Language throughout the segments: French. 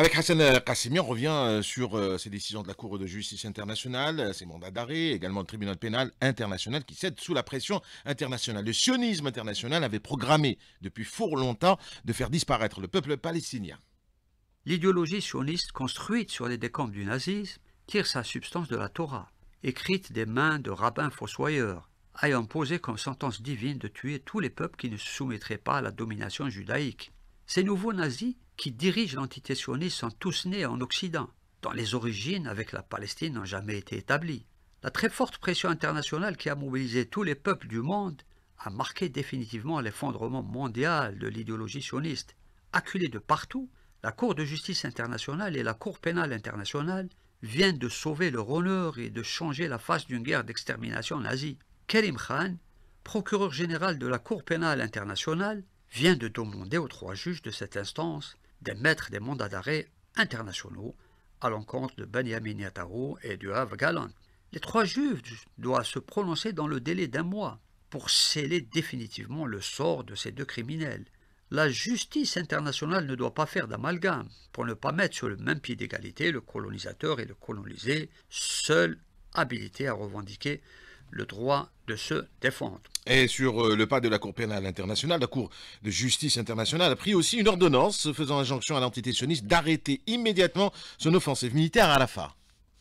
Avec Hassan Kassimi, euh, on revient euh, sur euh, ces décisions de la Cour de justice internationale, ces mandats d'arrêt, également le tribunal pénal international qui cède sous la pression internationale. Le sionisme international avait programmé depuis fort longtemps de faire disparaître le peuple palestinien. L'idéologie sioniste construite sur les décombres du nazisme tire sa substance de la Torah, écrite des mains de rabbins fossoyeurs, ayant posé comme sentence divine de tuer tous les peuples qui ne se soumettraient pas à la domination judaïque. Ces nouveaux nazis qui dirigent l'entité sioniste sont tous nés en Occident, dont les origines avec la Palestine n'ont jamais été établies. La très forte pression internationale qui a mobilisé tous les peuples du monde a marqué définitivement l'effondrement mondial de l'idéologie sioniste. Acculée de partout, la Cour de justice internationale et la Cour pénale internationale viennent de sauver leur honneur et de changer la face d'une guerre d'extermination nazie. Kerim Khan, procureur général de la Cour pénale internationale, vient de demander aux trois juges de cette instance d'émettre des mandats d'arrêt internationaux à l'encontre de Benjamin Netanyahu et du Havre Galant. Les trois juges doivent se prononcer dans le délai d'un mois pour sceller définitivement le sort de ces deux criminels. La justice internationale ne doit pas faire d'amalgame pour ne pas mettre sur le même pied d'égalité le colonisateur et le colonisé, seul habilité à revendiquer le droit de se défendre. Et sur euh, le pas de la Cour pénale internationale, la Cour de justice internationale a pris aussi une ordonnance faisant injonction à l'entité sioniste d'arrêter immédiatement son offensive militaire à la fin.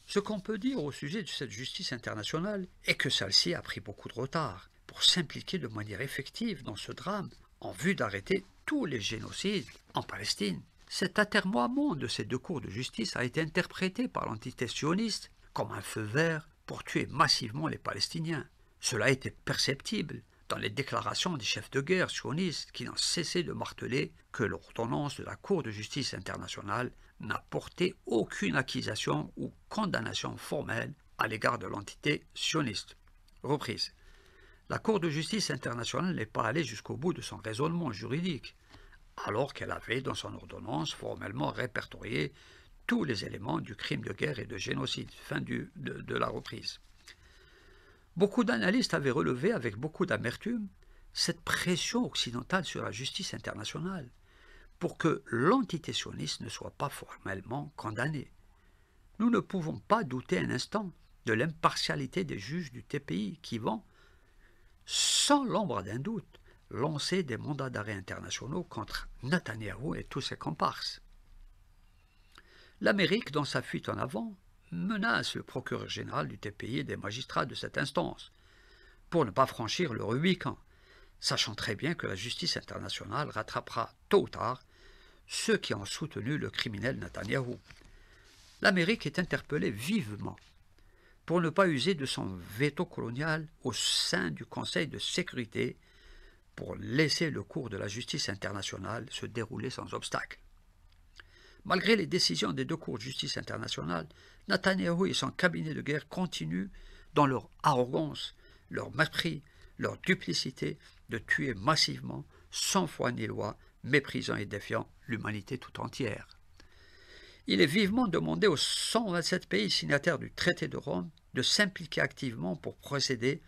Ce qu'on peut dire au sujet de cette justice internationale est que celle-ci a pris beaucoup de retard pour s'impliquer de manière effective dans ce drame en vue d'arrêter tous les génocides en Palestine. Cet atermoiement de ces deux cours de justice a été interprété par l'entité sioniste comme un feu vert pour tuer massivement les Palestiniens. Cela était perceptible dans les déclarations des chefs de guerre sionistes qui n'ont cessé de marteler que l'ordonnance de la Cour de justice internationale n'a porté aucune accusation ou condamnation formelle à l'égard de l'entité sioniste. Reprise. La Cour de justice internationale n'est pas allée jusqu'au bout de son raisonnement juridique, alors qu'elle avait dans son ordonnance formellement répertorié tous les éléments du crime de guerre et de génocide. Fin du, de, la reprise. Beaucoup d'analystes avaient relevé avec beaucoup d'amertume cette pression occidentale sur la justice internationale pour que l'entité sioniste ne soit pas formellement condamnée. Nous ne pouvons pas douter un instant de l'impartialité des juges du TPI qui vont, sans l'ombre d'un doute, lancer des mandats d'arrêt internationaux contre Netanyahou et tous ses comparses. L'Amérique, dans sa fuite en avant, menace le procureur général du TPI et des magistrats de cette instance, pour ne pas franchir le Rubicon, sachant très bien que la justice internationale rattrapera tôt ou tard ceux qui ont soutenu le criminel Netanyahou. L'Amérique est interpellée vivement pour ne pas user de son veto colonial au sein du Conseil de sécurité pour laisser le cours de la justice internationale se dérouler sans obstacle. Malgré les décisions des deux cours de justice internationales, Netanyahu et son cabinet de guerre continuent, dans leur arrogance, leur mépris, leur duplicité, de tuer massivement, sans foi ni loi, méprisant et défiant l'humanité tout entière. Il est vivement demandé aux 127 pays signataires du traité de Rome de s'impliquer activement pour procéder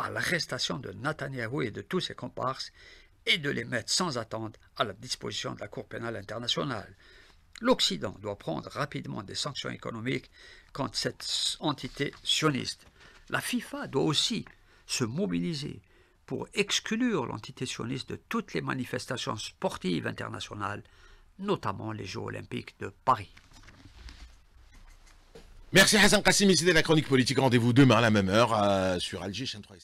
à l'arrestation de Netanyahu et de tous ses comparses et de les mettre sans attendre à la disposition de la Cour pénale internationale, L'Occident doit prendre rapidement des sanctions économiques contre cette entité sioniste. La FIFA doit aussi se mobiliser pour exclure l'entité sioniste de toutes les manifestations sportives internationales, notamment les Jeux olympiques de Paris. Merci Hassan Kassimi, de la chronique politique. Rendez-vous demain à la même heure euh, sur Alger, chaîne 3